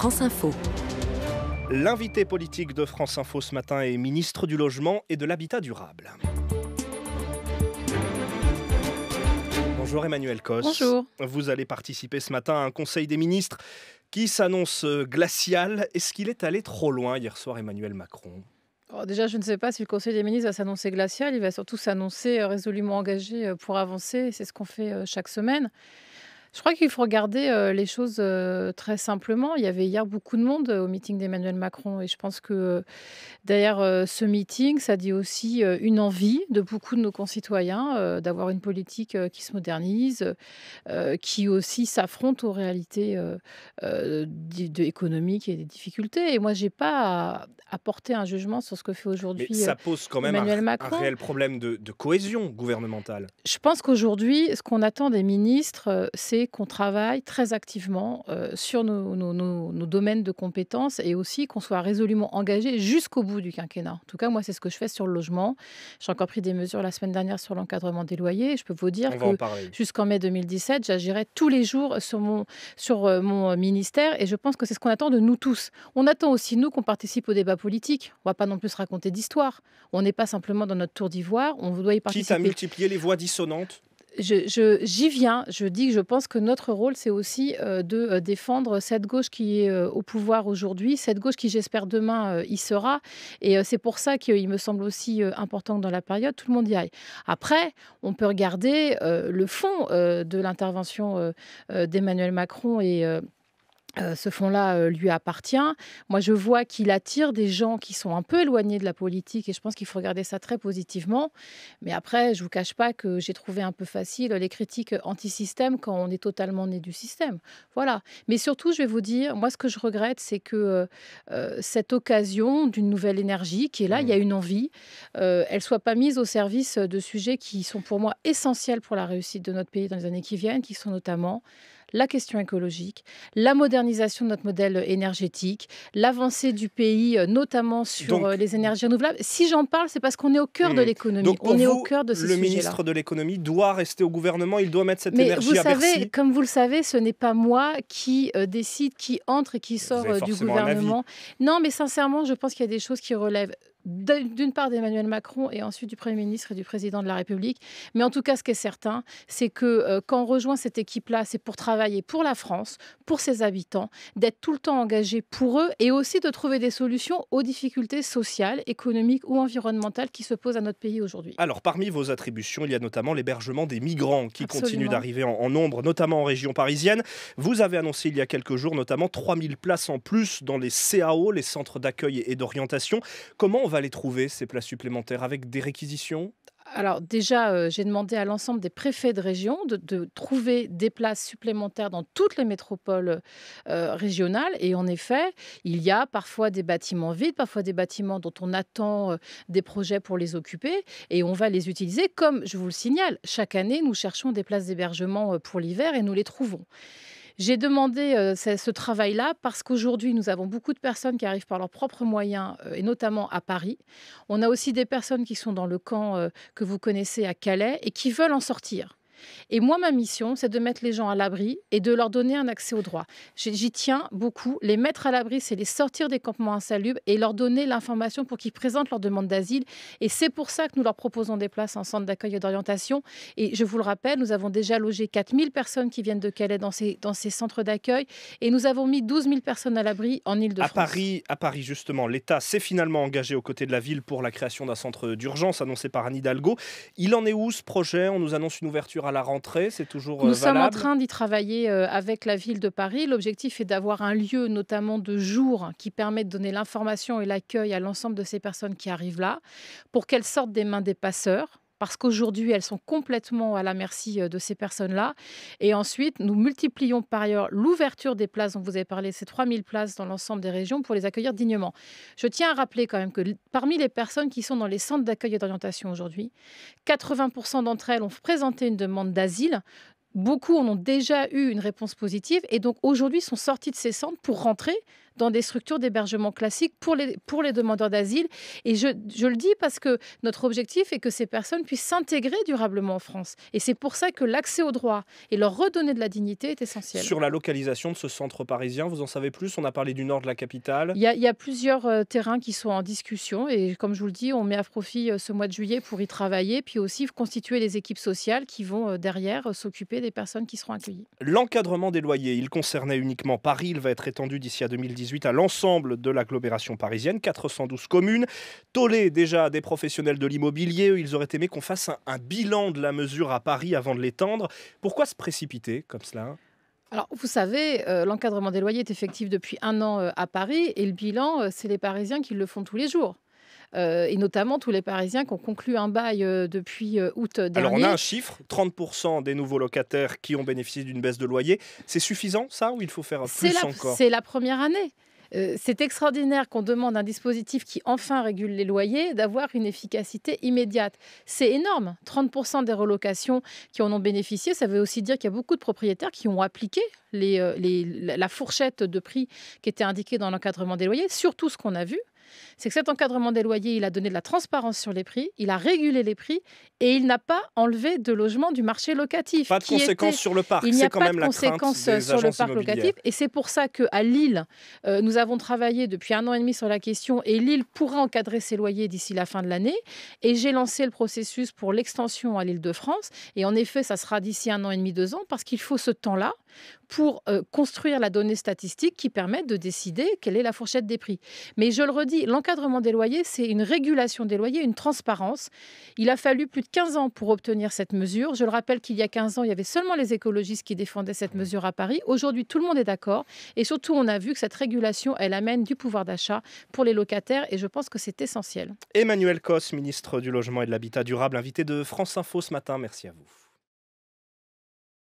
France Info. L'invité politique de France Info ce matin est ministre du Logement et de l'Habitat durable. Bonjour Emmanuel Cos. Bonjour. Vous allez participer ce matin à un conseil des ministres qui s'annonce euh, glacial. Est-ce qu'il est allé trop loin hier soir Emmanuel Macron oh, Déjà, je ne sais pas si le Conseil des ministres va s'annoncer glacial. Il va surtout s'annoncer euh, résolument engagé euh, pour avancer. C'est ce qu'on fait chaque semaine. Je crois qu'il faut regarder euh, les choses euh, très simplement. Il y avait hier beaucoup de monde euh, au meeting d'Emmanuel Macron et je pense que derrière ce meeting, ça dit aussi une envie de beaucoup de nos concitoyens d'avoir une politique qui se modernise, qui aussi s'affronte aux réalités économiques et des difficultés. Et moi, j'ai pas à, porter un jugement sur ce que fait aujourd'hui Emmanuel Macron. ça pose quand même un, réel problème de cohésion gouvernementale. Je pense qu'aujourd'hui, ce qu'on attend des ministres, c'est qu'on travaille très activement euh, sur nos, domaines de compétences et aussi qu'on soit résolument engagé jusqu'au bout du quinquennat. En tout cas, moi, c'est ce que je fais sur le logement. J'ai encore pris des mesures la semaine dernière sur l'encadrement des loyers. Je peux vous dire que jusqu'en mai 2017, j'agirai tous les jours sur mon, sur euh, mon euh, ministère et je pense que c'est ce qu'on attend de nous tous. On attend aussi, nous, qu'on participe au débat politique. On ne va pas non plus raconter d'histoire. On n'est pas simplement dans notre tour d'ivoire. On doit y participer. Quitte à multiplier les voix dissonantes j'y je, viens. Je dis que je pense que notre rôle, c'est aussi euh, de euh, défendre cette gauche qui est euh, au pouvoir aujourd'hui, cette gauche qui, j'espère, demain y sera. Et c'est pour ça qu'il me semble aussi important que dans la période, tout le monde y aille. Après, on peut regarder le fond de l'intervention d'Emmanuel Macron et euh, ce fonds-là euh, lui appartient. Moi, je vois qu'il attire des gens qui sont un peu éloignés de la politique et je pense qu'il faut regarder ça très positivement. Mais après, je ne vous cache pas que j'ai trouvé un peu facile les critiques anti-système quand on est totalement né du système. Voilà. Mais surtout, je vais vous dire, moi, ce que je regrette, c'est que euh, cette occasion d'une nouvelle énergie qui est là, il y a mmh. une envie, elle ne soit pas mise au service de sujets qui sont pour moi essentiels pour la réussite de notre pays dans les années qui viennent, qui sont notamment la question écologique, la modernisation de notre modèle énergétique, l'avancée du pays, euh, notamment sur euh, les énergies renouvelables. Si j'en parle, c'est parce qu'on est au cœur de hmm. l'économie. On est au cœur de ce Le ministre de l'économie doit rester au gouvernement, il doit mettre cette Mais énergie vous savez, Comme vous le savez, ce n'est pas moi qui euh, décide qui entre et qui sort du gouvernement. Non, mais sincèrement, je pense qu'il y a des choses qui relèvent d'une part d'Emmanuel Macron et ensuite du Premier ministre et du Président de la République. Mais en tout cas, ce qui est certain, c'est que euh, quand on rejoint cette équipe-là, c'est pour travailler pour la France, pour ses habitants, d'être tout le temps engagé pour eux et aussi de trouver des solutions aux difficultés sociales, économiques ou environnementales qui se posent à notre pays aujourd'hui. Alors, parmi vos attributions, il y a notamment l'hébergement des migrants qui continuent d'arriver en, nombre, notamment en région parisienne. Vous avez annoncé il y a quelques jours notamment 3000 places en plus dans les CAO, les centres d'accueil et d'orientation. Comment on va trouver, ces places supplémentaires, avec des réquisitions alors déjà, euh, j'ai demandé à l'ensemble des préfets de région de, trouver des places supplémentaires dans toutes les métropoles euh, régionales. Et en effet, il y a parfois des bâtiments vides, parfois des bâtiments dont on attend euh, des projets pour les occuper. Et on va les utiliser comme, je vous le signale, chaque année, nous cherchons des places d'hébergement pour l'hiver et nous les trouvons. J'ai demandé euh, ce, travail-là parce qu'aujourd'hui, nous avons beaucoup de personnes qui arrivent par leurs propres moyens, euh, et notamment à Paris. On a aussi des personnes qui sont dans le camp euh, que vous connaissez à Calais et qui veulent en sortir. Et moi, ma mission, c'est de mettre les gens à l'abri et de leur donner un accès au droit. J'y tiens beaucoup. Les mettre à l'abri, c'est les sortir des campements insalubres et leur donner l'information pour qu'ils présentent leur demande d'asile. Et c'est pour ça que nous leur proposons des places en centre d'accueil et d'orientation. Et je vous le rappelle, nous avons déjà logé 4000 personnes qui viennent de Calais dans ces, dans centres d'accueil. Et nous avons mis 12 000 personnes à l'abri en Ile-de-France. À Paris, à Paris, justement, l'État s'est finalement engagé aux côtés de la ville pour la création d'un centre d'urgence annoncé par Anne Hidalgo. Il en est où ce projet On nous annonce une ouverture à la rentrée C'est toujours Nous euh, sommes en train d'y travailler euh, avec la ville de Paris. L'objectif est d'avoir un lieu, notamment de jour, qui permet de donner l'information et l'accueil à l'ensemble de ces personnes qui arrivent là, pour qu'elles sortent des mains des passeurs parce qu'aujourd'hui, elles sont complètement à la merci euh, de ces personnes-là. Et ensuite, nous multiplions par ailleurs l'ouverture des places dont vous avez parlé, ces 3000 places dans l'ensemble des régions pour les accueillir dignement. Je tiens à rappeler quand même que parmi les personnes qui sont dans les centres d'accueil et d'orientation aujourd'hui, 80% d'entre elles ont présenté une demande d'asile. Beaucoup en ont déjà eu une réponse positive et donc aujourd'hui sont sortis de ces centres pour rentrer dans des structures d'hébergement classiques pour les, pour les demandeurs d'asile. Et je, je, le dis parce que notre objectif est que ces personnes puissent s'intégrer durablement en France. Et c'est pour ça que l'accès aux droits et leur redonner de la dignité est essentiel. Sur la localisation de ce centre parisien, vous en savez plus On a parlé du nord de la capitale. Il y a, plusieurs euh, terrains qui sont en discussion. Et comme je vous le dis, on met à profit euh, ce mois de juillet pour y travailler, puis aussi constituer les équipes sociales qui vont euh, derrière s'occuper des personnes qui seront accueillies. L'encadrement des loyers, il concernait uniquement Paris. Il va être étendu d'ici à 2010 à l'ensemble de l'agglomération parisienne, 412 communes. Tollé déjà des professionnels de l'immobilier, ils auraient aimé qu'on fasse un, bilan de la mesure à Paris avant de l'étendre. Pourquoi se précipiter comme cela alors, vous savez, euh, l'encadrement des loyers est effectif depuis un an euh, à Paris et le bilan, euh, c'est les Parisiens qui le font tous les jours. Euh, et notamment tous les Parisiens qui ont conclu un bail euh, depuis euh, août dernier. Alors on a un chiffre, 30% des nouveaux locataires qui ont bénéficié d'une baisse de loyer. C'est suffisant ça ou il faut faire plus encore C'est la première année. c'est extraordinaire qu'on demande un dispositif qui enfin régule les loyers d'avoir une efficacité immédiate. C'est énorme. 30% des relocations qui en ont bénéficié, ça veut aussi dire qu'il y a beaucoup de propriétaires qui ont appliqué la fourchette de prix qui était indiquée dans l'encadrement des loyers, surtout ce qu'on a vu c'est que cet encadrement des loyers, il a donné de la transparence sur les prix, il a régulé les prix et il n'a pas enlevé de logements du marché locatif. Pas de conséquences sur le parc. Il n'y a pas de conséquences sur le parc locatif. Et c'est pour ça qu'à Lille, euh, nous avons travaillé depuis un an et demi sur la question et Lille pourra encadrer ses loyers d'ici la fin de l'année. Et j'ai lancé le processus pour l'extension à l'île de France. Et en effet, ça sera d'ici un an et demi, deux ans, parce qu'il faut ce temps-là pour euh, construire la donnée statistique qui permet de décider quelle est la fourchette des prix. Mais je le redis, l'encadrement des loyers, c'est une régulation des loyers, une transparence. Il a fallu plus de 15 ans pour obtenir cette mesure. Je le rappelle qu'il y a 15 ans, il y avait seulement les écologistes qui défendaient cette mesure à Paris. Aujourd'hui, tout le monde est d'accord. Et surtout, on a vu que cette régulation, elle amène du pouvoir d'achat pour les locataires. Et je pense que c'est essentiel. Emmanuel Cos, ministre du Logement et de l'Habitat durable, invité de France Info ce matin. Merci à vous.